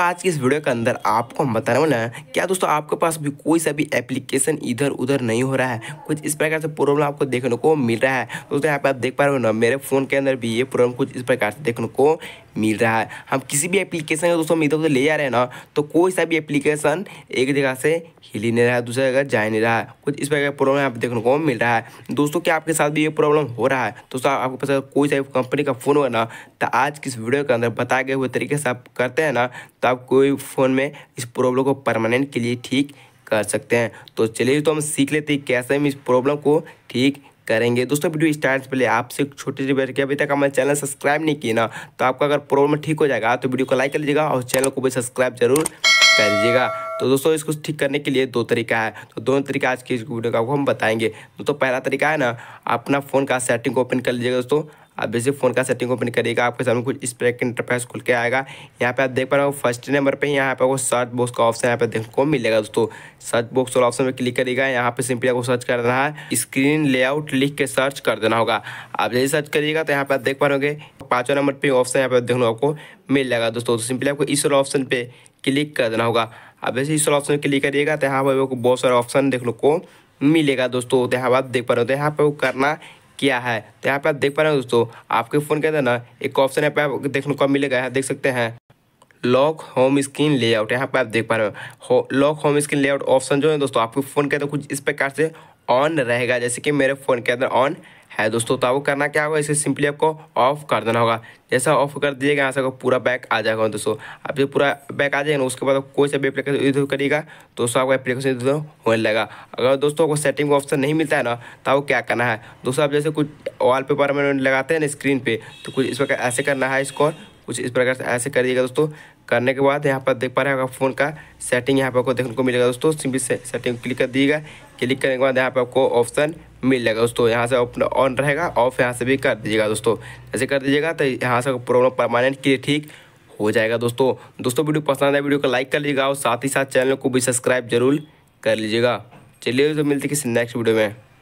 आज की इस वीडियो के अंदर आपको हम बता रहे हो ना क्या दोस्तों आपके पास भी कोई सा भी एप्लीकेशन इधर उधर नहीं हो रहा है कुछ इस प्रकार से प्रॉब्लम आपको देखने को मिल रहा है दोस्तों यहाँ पे आप देख पा रहे हो ना मेरे फ़ोन के अंदर भी ये प्रॉब्लम कुछ इस प्रकार से देखने को मिल रहा है हम किसी भी एप्लीकेशन का दोस्तों हम से तो ले जा रहे हैं ना तो कोई सा भी एप्लीकेशन एक जगह से हिल ही नहीं रहा है दूसरी जगह जा नहीं रहा है कुछ इस प्रकार का प्रॉब्लम आप देखने को मिल रहा है दोस्तों क्या आपके साथ भी ये प्रॉब्लम हो रहा है दोस्तों आपको पता कोई सा कंपनी का फ़ोन होगा ना तो आज किस वीडियो के अंदर बताए गए हुए तरीके से आप करते हैं ना तो आप कोई फ़ोन में इस प्रॉब्लम को परमानेंट के लिए ठीक कर सकते हैं तो चलिए तो हम सीख लेते हैं कैसे हम इस प्रॉब्लम को ठीक करेंगे दोस्तों वीडियो स्टार्ट पहले आपसे एक छोटी सी के अभी तक हमारे चैनल सब्सक्राइब नहीं किया ना तो आपका अगर प्रॉब्लम ठीक हो जाएगा तो वीडियो को लाइक कर लीजिएगा और चैनल को भी सब्सक्राइब जरूर कर लीजिएगा तो दोस्तों इसको ठीक करने के लिए दो तरीका है तो दोनों तरीका आज की इस वीडियो का हम बताएंगे दोस्तों तो पहला तरीका है ना अपना फ़ोन का सेटिंग ओपन कर लीजिएगा दोस्तों आप बेसिक फ़ोन का सेटिंग ओपन करिएगा आपके सामने कुछ इस तरह का इंटरफेस खुल के आएगा यहाँ पे आप देख पा रहे हो फर्स्ट नंबर पे ही यहाँ पे आपको सर्च बॉक्स का ऑप्शन यहाँ पे देखने को मिलेगा दोस्तों सर्च बॉक्स वाला ऑप्शन पे क्लिक करिएगा यहाँ पे सिंपली आपको सर्च करना है स्क्रीन लेआउट लिख के सर्च कर देना होगा आप जैसे सर्च करिएगा तो यहाँ पर आप देख पा रहे पाँचों नंबर पर ऑप्शन यहाँ पर देखने आपको मिल जाएगा दोस्तों सिंपली तो आपको इस वाला ऑप्शन पर क्लिक कर देना होगा आप जैसे इस वाला ऑप्शन क्लिक करिएगा तो यहाँ पर बहुत सारे ऑप्शन देखने को मिलेगा दोस्तों तो यहाँ पर आप देख पा रहे हो तो यहाँ पर करना किया है तो यहाँ पे आप देख पा रहे हो दोस्तों आपके फ़ोन के अंदर ना एक ऑप्शन यहाँ पे आप देखने को मिलेगा यहाँ देख सकते हैं लॉक होम स्क्रीन लेआउट यहाँ पे आप देख पा रहे हो lock home screen layout option जो है दोस्तों आपके फ़ोन के अंदर कुछ इस प्रकार से ऑन रहेगा जैसे कि मेरे फ़ोन के अंदर ऑन है दोस्तों तो आपको करना क्या होगा इसे सिंपली आपको ऑफ कर देना होगा जैसा ऑफ कर दिएगा यहाँ से पूरा बैक आ जाएगा दोस्तों आप जब पूरा बैक आ जाएगा ना उसके बाद कोई सा भी एप्लीकेशन इधर करिएगा तो दोस्तों आपका एप्लीकेशन इधर होने लगेगा अगर दोस्तों आपको सेटिंग का ऑप्शन नहीं मिलता है ना तो आपको क्या करना है दोस्तों आप जैसे कुछ वॉल पेपर में लगाते हैं ना स्क्रीन पर तो कुछ इस प्रकार ऐसे करना है इसको कुछ इस प्रकार से ऐसे करिएगा दोस्तों करने के बाद यहाँ पर देख पा रहे हैं फ़ोन का सेटिंग यहाँ पर आपको देखने को मिलेगा दोस्तों सिंपली से सेटिंग क्लिक कर दीजिएगा क्लिक करने के बाद यहाँ पर आपको ऑप्शन मिल जाएगा दोस्तों यहाँ से अपना ऑन रहेगा ऑफ यहाँ से भी कर दीजिएगा दोस्तों ऐसे कर दीजिएगा तो यहाँ से प्रॉब्लम परमानेंट के ठीक हो जाएगा दोस्तों दोस्तों वीडियो पसंद आए वीडियो को लाइक कर लीजिएगा और साथ ही साथ चैनल को भी सब्सक्राइब जरूर कर लीजिएगा चलिए दोस्तों मिलते किसी नेक्स्ट वीडियो में